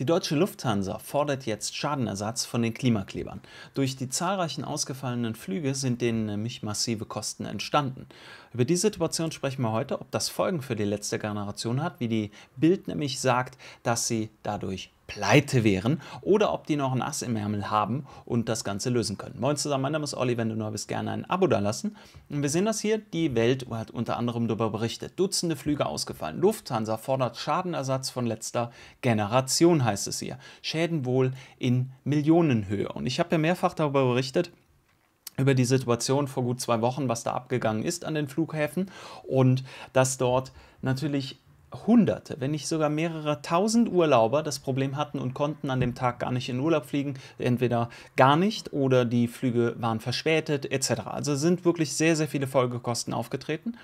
Die deutsche Lufthansa fordert jetzt Schadenersatz von den Klimaklebern. Durch die zahlreichen ausgefallenen Flüge sind denen nämlich massive Kosten entstanden. Über die Situation sprechen wir heute, ob das Folgen für die letzte Generation hat, wie die Bild nämlich sagt, dass sie dadurch pleite wären oder ob die noch ein Ass im Ärmel haben und das Ganze lösen können. Moin zusammen, mein Name ist Olli, wenn du neu bist, gerne ein Abo da lassen. Und wir sehen das hier, die Welt hat unter anderem darüber berichtet. Dutzende Flüge ausgefallen. Lufthansa fordert Schadenersatz von letzter Generation, heißt es hier. Schäden wohl in Millionenhöhe. Und ich habe ja mehrfach darüber berichtet, über die Situation vor gut zwei Wochen, was da abgegangen ist an den Flughäfen und dass dort natürlich Hunderte, wenn nicht sogar mehrere tausend Urlauber das Problem hatten und konnten an dem Tag gar nicht in Urlaub fliegen, entweder gar nicht oder die Flüge waren verspätet etc. Also sind wirklich sehr, sehr viele Folgekosten aufgetreten.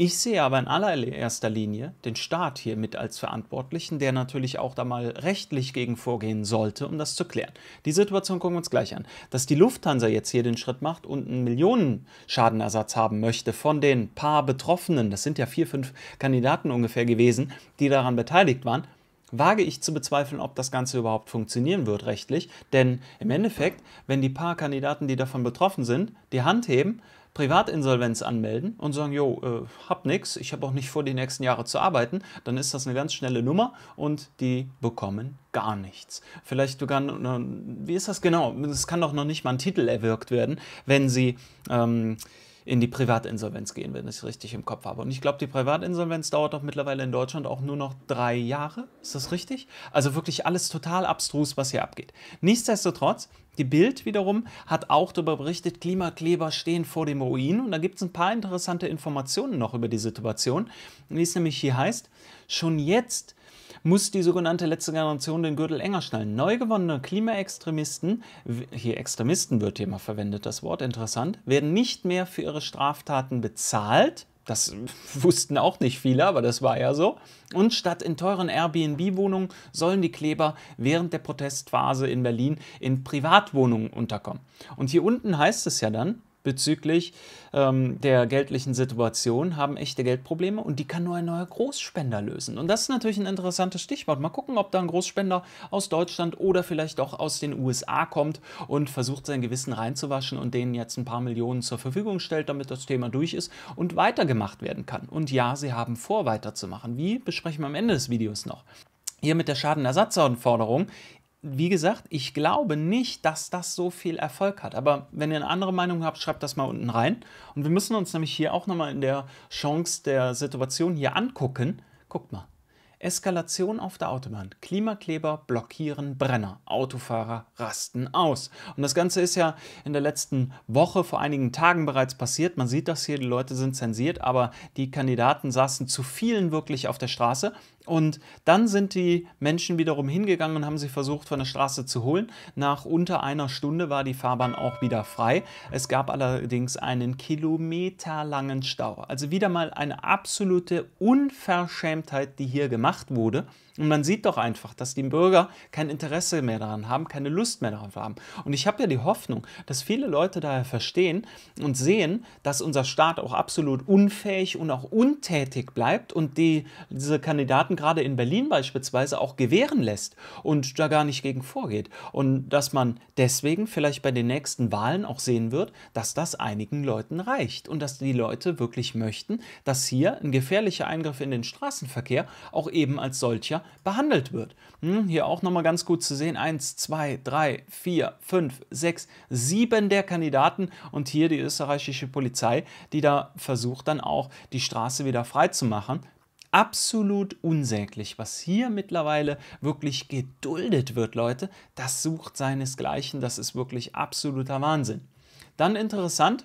Ich sehe aber in allererster Linie den Staat hier mit als Verantwortlichen, der natürlich auch da mal rechtlich gegen vorgehen sollte, um das zu klären. Die Situation gucken wir uns gleich an. Dass die Lufthansa jetzt hier den Schritt macht und einen Millionenschadenersatz haben möchte von den paar Betroffenen, das sind ja vier, fünf Kandidaten ungefähr gewesen, die daran beteiligt waren, wage ich zu bezweifeln, ob das Ganze überhaupt funktionieren wird rechtlich. Denn im Endeffekt, wenn die paar Kandidaten, die davon betroffen sind, die Hand heben, Privatinsolvenz anmelden und sagen, jo, äh, hab nix, ich habe auch nicht vor, die nächsten Jahre zu arbeiten, dann ist das eine ganz schnelle Nummer und die bekommen gar nichts. Vielleicht sogar, wie ist das genau? Es kann doch noch nicht mal ein Titel erwirkt werden, wenn sie ähm, in die Privatinsolvenz gehen, wenn ich es richtig im Kopf habe. Und ich glaube, die Privatinsolvenz dauert doch mittlerweile in Deutschland auch nur noch drei Jahre. Ist das richtig? Also wirklich alles total abstrus, was hier abgeht. Nichtsdestotrotz, die Bild wiederum hat auch darüber berichtet, Klimakleber stehen vor dem Ruin. Und da gibt es ein paar interessante Informationen noch über die Situation, wie es nämlich hier heißt. Schon jetzt muss die sogenannte letzte Generation den Gürtel enger schnallen. Neu gewonnene Klimaextremisten, hier Extremisten wird hier mal verwendet, das Wort interessant, werden nicht mehr für ihre Straftaten bezahlt, das wussten auch nicht viele, aber das war ja so. Und statt in teuren Airbnb-Wohnungen sollen die Kleber während der Protestphase in Berlin in Privatwohnungen unterkommen. Und hier unten heißt es ja dann, bezüglich ähm, der geldlichen Situation, haben echte Geldprobleme und die kann nur ein neuer Großspender lösen. Und das ist natürlich ein interessantes Stichwort. Mal gucken, ob da ein Großspender aus Deutschland oder vielleicht auch aus den USA kommt und versucht, sein Gewissen reinzuwaschen und denen jetzt ein paar Millionen zur Verfügung stellt, damit das Thema durch ist und weitergemacht werden kann. Und ja, sie haben vor, weiterzumachen. Wie besprechen wir am Ende des Videos noch? Hier mit der Schadenersatzanforderung wie gesagt, ich glaube nicht, dass das so viel Erfolg hat. Aber wenn ihr eine andere Meinung habt, schreibt das mal unten rein. Und wir müssen uns nämlich hier auch nochmal in der Chance der Situation hier angucken. Guckt mal. Eskalation auf der Autobahn. Klimakleber blockieren Brenner. Autofahrer rasten aus. Und das Ganze ist ja in der letzten Woche, vor einigen Tagen bereits passiert. Man sieht das hier, die Leute sind zensiert, aber die Kandidaten saßen zu vielen wirklich auf der Straße und dann sind die Menschen wiederum hingegangen und haben sie versucht, von der Straße zu holen. Nach unter einer Stunde war die Fahrbahn auch wieder frei. Es gab allerdings einen kilometerlangen Stau. Also wieder mal eine absolute Unverschämtheit, die hier gemacht wurde. Und man sieht doch einfach, dass die Bürger kein Interesse mehr daran haben, keine Lust mehr daran haben. Und ich habe ja die Hoffnung, dass viele Leute daher verstehen und sehen, dass unser Staat auch absolut unfähig und auch untätig bleibt und die, diese Kandidaten gerade in Berlin beispielsweise auch gewähren lässt und da gar nicht gegen vorgeht. Und dass man deswegen vielleicht bei den nächsten Wahlen auch sehen wird, dass das einigen Leuten reicht und dass die Leute wirklich möchten, dass hier ein gefährlicher Eingriff in den Straßenverkehr auch eben als solcher behandelt wird. Hm, hier auch nochmal ganz gut zu sehen, 1, 2, 3, 4, 5, 6, 7 der Kandidaten und hier die österreichische Polizei, die da versucht dann auch die Straße wieder freizumachen absolut unsäglich, was hier mittlerweile wirklich geduldet wird, Leute. Das sucht seinesgleichen, das ist wirklich absoluter Wahnsinn. Dann interessant,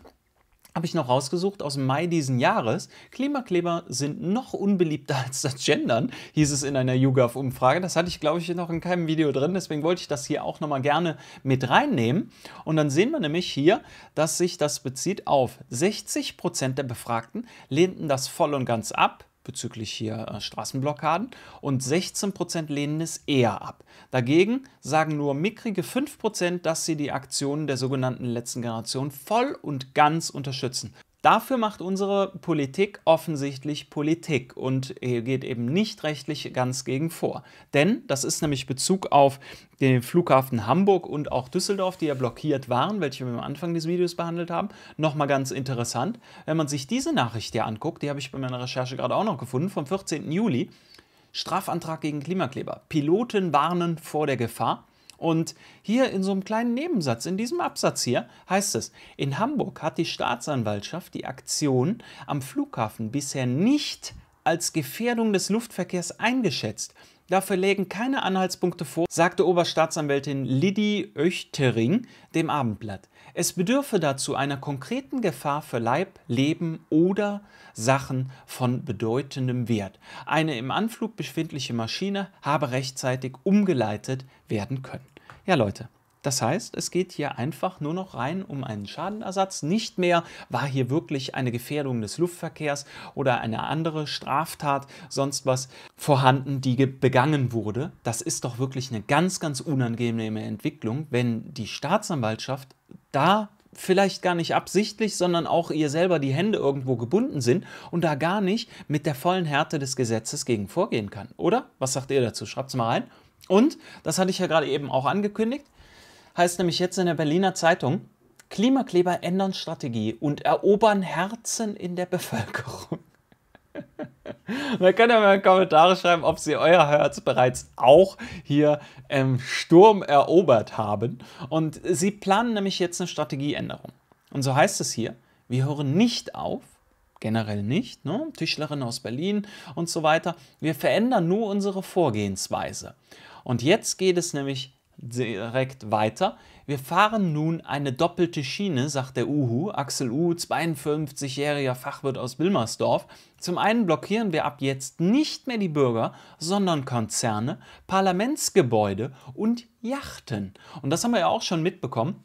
habe ich noch rausgesucht aus dem Mai diesen Jahres. Klimakleber sind noch unbeliebter als das Gendern, hieß es in einer YouGov-Umfrage. Das hatte ich, glaube ich, noch in keinem Video drin. Deswegen wollte ich das hier auch nochmal gerne mit reinnehmen. Und dann sehen wir nämlich hier, dass sich das bezieht auf 60% Prozent der Befragten lehnten das voll und ganz ab bezüglich hier äh, Straßenblockaden und 16% lehnen es eher ab. Dagegen sagen nur mickrige 5%, dass sie die Aktionen der sogenannten letzten Generation voll und ganz unterstützen. Dafür macht unsere Politik offensichtlich Politik und äh, geht eben nicht rechtlich ganz gegen vor. Denn das ist nämlich Bezug auf den Flughafen Hamburg und auch Düsseldorf, die ja blockiert waren, welche wir am Anfang des Videos behandelt haben, nochmal ganz interessant. Wenn man sich diese Nachricht hier anguckt, die habe ich bei meiner Recherche gerade auch noch gefunden, vom 14. Juli, Strafantrag gegen Klimakleber. Piloten warnen vor der Gefahr. Und hier in so einem kleinen Nebensatz, in diesem Absatz hier, heißt es, in Hamburg hat die Staatsanwaltschaft die Aktion am Flughafen bisher nicht als Gefährdung des Luftverkehrs eingeschätzt. Dafür lägen keine Anhaltspunkte vor, sagte Oberstaatsanwältin Liddy Oechtering dem Abendblatt. Es bedürfe dazu einer konkreten Gefahr für Leib, Leben oder Sachen von bedeutendem Wert. Eine im Anflug befindliche Maschine habe rechtzeitig umgeleitet werden können. Ja Leute, das heißt, es geht hier einfach nur noch rein um einen Schadenersatz. Nicht mehr war hier wirklich eine Gefährdung des Luftverkehrs oder eine andere Straftat, sonst was vorhanden, die begangen wurde. Das ist doch wirklich eine ganz, ganz unangenehme Entwicklung, wenn die Staatsanwaltschaft da vielleicht gar nicht absichtlich, sondern auch ihr selber die Hände irgendwo gebunden sind und da gar nicht mit der vollen Härte des Gesetzes gegen vorgehen kann, oder? Was sagt ihr dazu? Schreibt es mal rein. Und, das hatte ich ja gerade eben auch angekündigt, heißt nämlich jetzt in der Berliner Zeitung, Klimakleber ändern Strategie und erobern Herzen in der Bevölkerung. Da könnt ihr mir in die Kommentare schreiben, ob sie euer Herz bereits auch hier im ähm, Sturm erobert haben. Und sie planen nämlich jetzt eine Strategieänderung. Und so heißt es hier, wir hören nicht auf, generell nicht, ne? Tischlerin aus Berlin und so weiter. Wir verändern nur unsere Vorgehensweise. Und jetzt geht es nämlich direkt weiter. Wir fahren nun eine doppelte Schiene, sagt der Uhu, Axel U, 52-jähriger Fachwirt aus Wilmersdorf. Zum einen blockieren wir ab jetzt nicht mehr die Bürger, sondern Konzerne, Parlamentsgebäude und Yachten. Und das haben wir ja auch schon mitbekommen.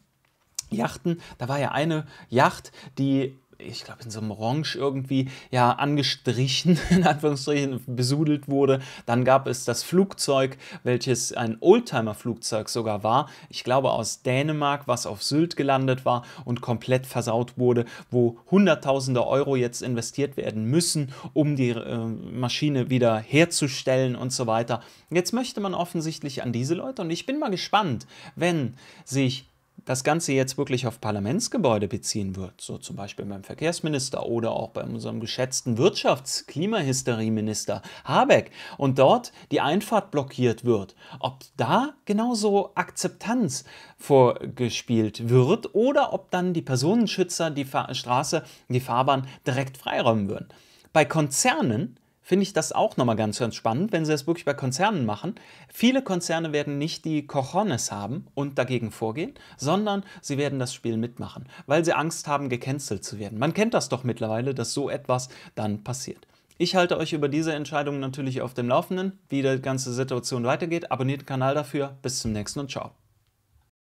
Yachten, da war ja eine Yacht, die ich glaube, in so einem Orange irgendwie ja angestrichen, in Anführungsstrichen, besudelt wurde. Dann gab es das Flugzeug, welches ein Oldtimer-Flugzeug sogar war. Ich glaube aus Dänemark, was auf Sylt gelandet war und komplett versaut wurde, wo Hunderttausende Euro jetzt investiert werden müssen, um die äh, Maschine wieder herzustellen und so weiter. Jetzt möchte man offensichtlich an diese Leute und ich bin mal gespannt, wenn sich das Ganze jetzt wirklich auf Parlamentsgebäude beziehen wird, so zum Beispiel beim Verkehrsminister oder auch bei unserem geschätzten wirtschafts klimahysterie minister Habeck und dort die Einfahrt blockiert wird, ob da genauso Akzeptanz vorgespielt wird oder ob dann die Personenschützer die Fahr Straße, die Fahrbahn direkt freiräumen würden. Bei Konzernen finde ich das auch nochmal ganz, ganz spannend, wenn sie das wirklich bei Konzernen machen. Viele Konzerne werden nicht die Cojones haben und dagegen vorgehen, sondern sie werden das Spiel mitmachen, weil sie Angst haben, gecancelt zu werden. Man kennt das doch mittlerweile, dass so etwas dann passiert. Ich halte euch über diese Entscheidung natürlich auf dem Laufenden, wie die ganze Situation weitergeht. Abonniert den Kanal dafür. Bis zum nächsten und ciao.